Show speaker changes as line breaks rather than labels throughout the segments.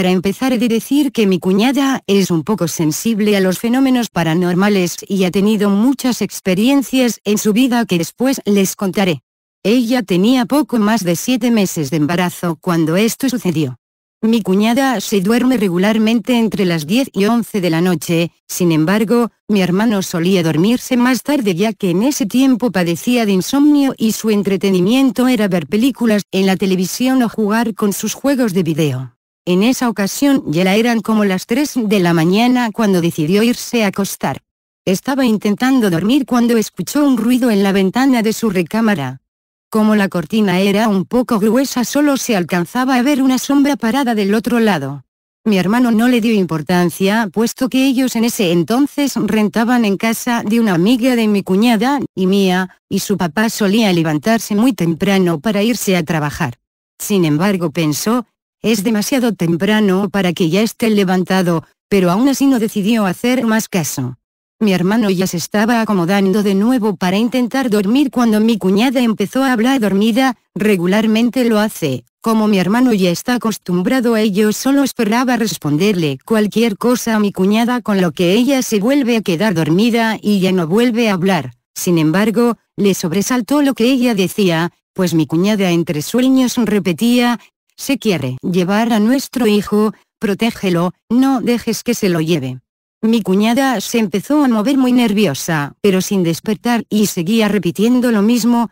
Para empezar he de decir que mi cuñada es un poco sensible a los fenómenos paranormales y ha tenido muchas experiencias en su vida que después les contaré. Ella tenía poco más de siete meses de embarazo cuando esto sucedió. Mi cuñada se duerme regularmente entre las 10 y 11 de la noche, sin embargo, mi hermano solía dormirse más tarde ya que en ese tiempo padecía de insomnio y su entretenimiento era ver películas en la televisión o jugar con sus juegos de video. En esa ocasión ya la eran como las 3 de la mañana cuando decidió irse a acostar. Estaba intentando dormir cuando escuchó un ruido en la ventana de su recámara. Como la cortina era un poco gruesa solo se alcanzaba a ver una sombra parada del otro lado. Mi hermano no le dio importancia, puesto que ellos en ese entonces rentaban en casa de una amiga de mi cuñada, y mía, y su papá solía levantarse muy temprano para irse a trabajar. Sin embargo pensó, es demasiado temprano para que ya esté levantado, pero aún así no decidió hacer más caso. Mi hermano ya se estaba acomodando de nuevo para intentar dormir cuando mi cuñada empezó a hablar dormida, regularmente lo hace, como mi hermano ya está acostumbrado a ello solo esperaba responderle cualquier cosa a mi cuñada con lo que ella se vuelve a quedar dormida y ya no vuelve a hablar, sin embargo, le sobresaltó lo que ella decía, pues mi cuñada entre sueños repetía, se quiere llevar a nuestro hijo, protégelo, no dejes que se lo lleve. Mi cuñada se empezó a mover muy nerviosa, pero sin despertar y seguía repitiendo lo mismo.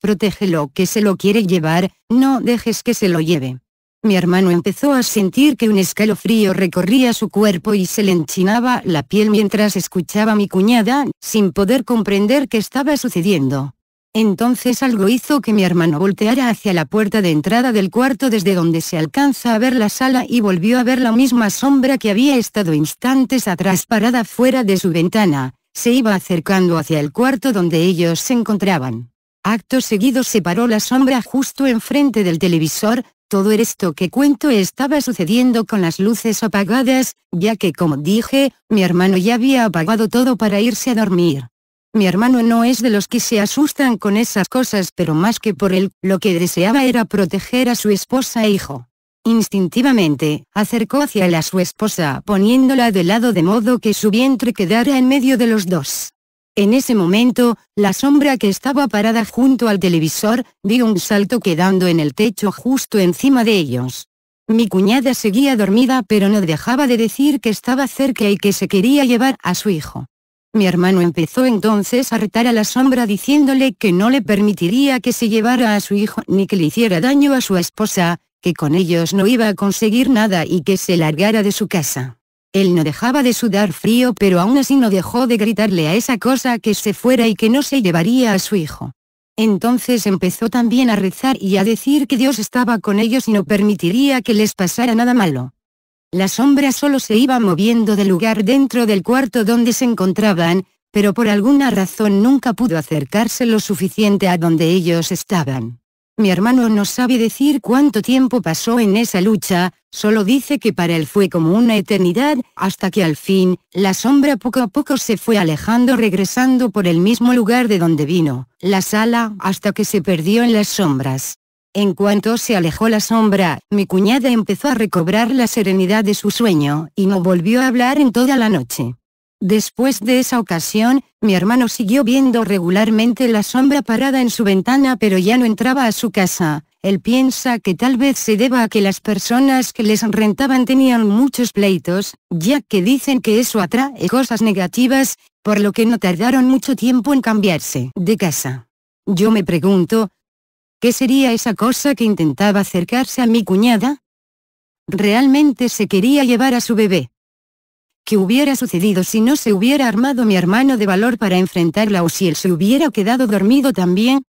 Protégelo que se lo quiere llevar, no dejes que se lo lleve. Mi hermano empezó a sentir que un escalofrío recorría su cuerpo y se le enchinaba la piel mientras escuchaba a mi cuñada, sin poder comprender qué estaba sucediendo. Entonces algo hizo que mi hermano volteara hacia la puerta de entrada del cuarto desde donde se alcanza a ver la sala y volvió a ver la misma sombra que había estado instantes atrás parada fuera de su ventana, se iba acercando hacia el cuarto donde ellos se encontraban. Acto seguido se paró la sombra justo enfrente del televisor, todo esto que cuento estaba sucediendo con las luces apagadas, ya que como dije, mi hermano ya había apagado todo para irse a dormir. Mi hermano no es de los que se asustan con esas cosas pero más que por él, lo que deseaba era proteger a su esposa e hijo. Instintivamente, acercó hacia él a su esposa poniéndola de lado de modo que su vientre quedara en medio de los dos. En ese momento, la sombra que estaba parada junto al televisor, dio un salto quedando en el techo justo encima de ellos. Mi cuñada seguía dormida pero no dejaba de decir que estaba cerca y que se quería llevar a su hijo. Mi hermano empezó entonces a retar a la sombra diciéndole que no le permitiría que se llevara a su hijo ni que le hiciera daño a su esposa, que con ellos no iba a conseguir nada y que se largara de su casa. Él no dejaba de sudar frío pero aún así no dejó de gritarle a esa cosa que se fuera y que no se llevaría a su hijo. Entonces empezó también a rezar y a decir que Dios estaba con ellos y no permitiría que les pasara nada malo la sombra solo se iba moviendo de lugar dentro del cuarto donde se encontraban, pero por alguna razón nunca pudo acercarse lo suficiente a donde ellos estaban. Mi hermano no sabe decir cuánto tiempo pasó en esa lucha, solo dice que para él fue como una eternidad, hasta que al fin, la sombra poco a poco se fue alejando regresando por el mismo lugar de donde vino, la sala, hasta que se perdió en las sombras. En cuanto se alejó la sombra, mi cuñada empezó a recobrar la serenidad de su sueño, y no volvió a hablar en toda la noche. Después de esa ocasión, mi hermano siguió viendo regularmente la sombra parada en su ventana pero ya no entraba a su casa. Él piensa que tal vez se deba a que las personas que les rentaban tenían muchos pleitos, ya que dicen que eso atrae cosas negativas, por lo que no tardaron mucho tiempo en cambiarse de casa. Yo me pregunto, ¿Qué sería esa cosa que intentaba acercarse a mi cuñada? Realmente se quería llevar a su bebé. ¿Qué hubiera sucedido si no se hubiera armado mi hermano de valor para enfrentarla o si él se hubiera quedado dormido también?